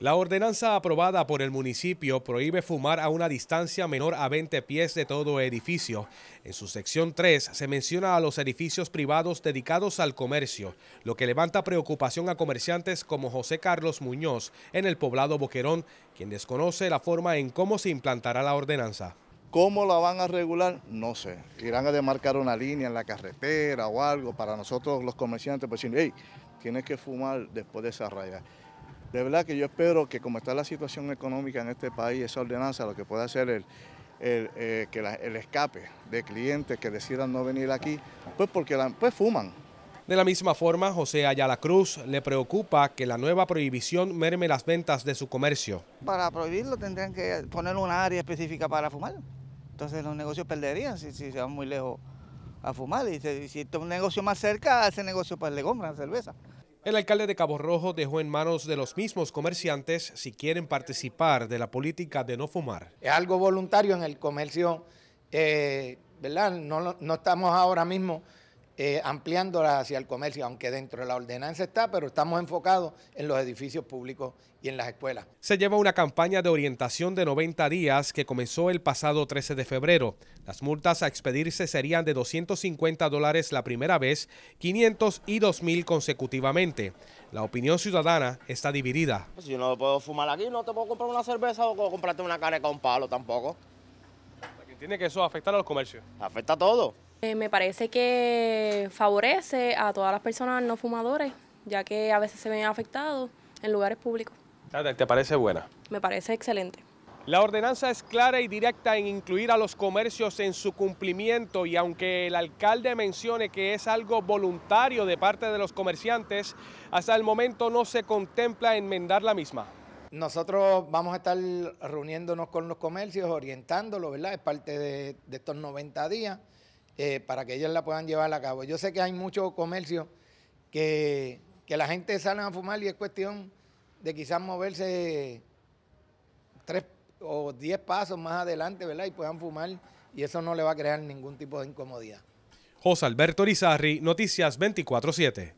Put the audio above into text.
La ordenanza aprobada por el municipio prohíbe fumar a una distancia menor a 20 pies de todo edificio. En su sección 3 se menciona a los edificios privados dedicados al comercio, lo que levanta preocupación a comerciantes como José Carlos Muñoz en el poblado Boquerón, quien desconoce la forma en cómo se implantará la ordenanza. ¿Cómo la van a regular? No sé. Irán a demarcar una línea en la carretera o algo para nosotros los comerciantes, pues decir, hey, tienes que fumar después de esa raya. De verdad que yo espero que como está la situación económica en este país, esa ordenanza lo que pueda hacer el, eh, que el escape de clientes que decidan no venir aquí, pues porque pues fuman. De la misma forma, José Ayala Cruz le preocupa que la nueva prohibición merme las ventas de su comercio. Para prohibirlo tendrían que poner una área específica para fumar. Entonces los negocios perderían si, se van muy lejos a fumar. Y si, es un negocio más cerca, ese negocio pues le compran cerveza. El alcalde de Cabo Rojo dejó en manos de los mismos comerciantes si quieren participar de la política de no fumar. Es algo voluntario en el comercio, eh, ¿verdad? no estamos ahora mismo eh, hacia el comercio, aunque dentro de la ordenanza está, pero estamos enfocados en los edificios públicos y en las escuelas. Se lleva una campaña de orientación de 90 días que comenzó el pasado 13 de febrero. Las multas a expedirse serían de 250 dólares la primera vez, 500 y 2.000 consecutivamente. La opinión ciudadana está dividida. Pues si no puedo fumar aquí, no te puedo comprar una cerveza o comprarte una careca o un palo tampoco. ¿Tiene que eso afectar a los comercios? Afecta a todo. Eh, me parece que favorece a todas las personas no fumadores, ya que a veces se ven afectados en lugares públicos. ¿Te parece buena? Me parece excelente. La ordenanza es clara y directa en incluir a los comercios en su cumplimiento y aunque el alcalde mencione que es algo voluntario de parte de los comerciantes, hasta el momento no se contempla enmendar la misma. Nosotros vamos a estar reuniéndonos con los comercios, orientándolos, ¿verdad? Es parte de, de estos 90 días. Eh, para que ellos la puedan llevar a cabo. Yo sé que hay mucho comercio que, la gente sale a fumar y es cuestión de quizás moverse tres o diez pasos más adelante, ¿verdad? Y puedan fumar y eso no le va a crear ningún tipo de incomodidad. José Alberto Rizarri, Noticias 24-7.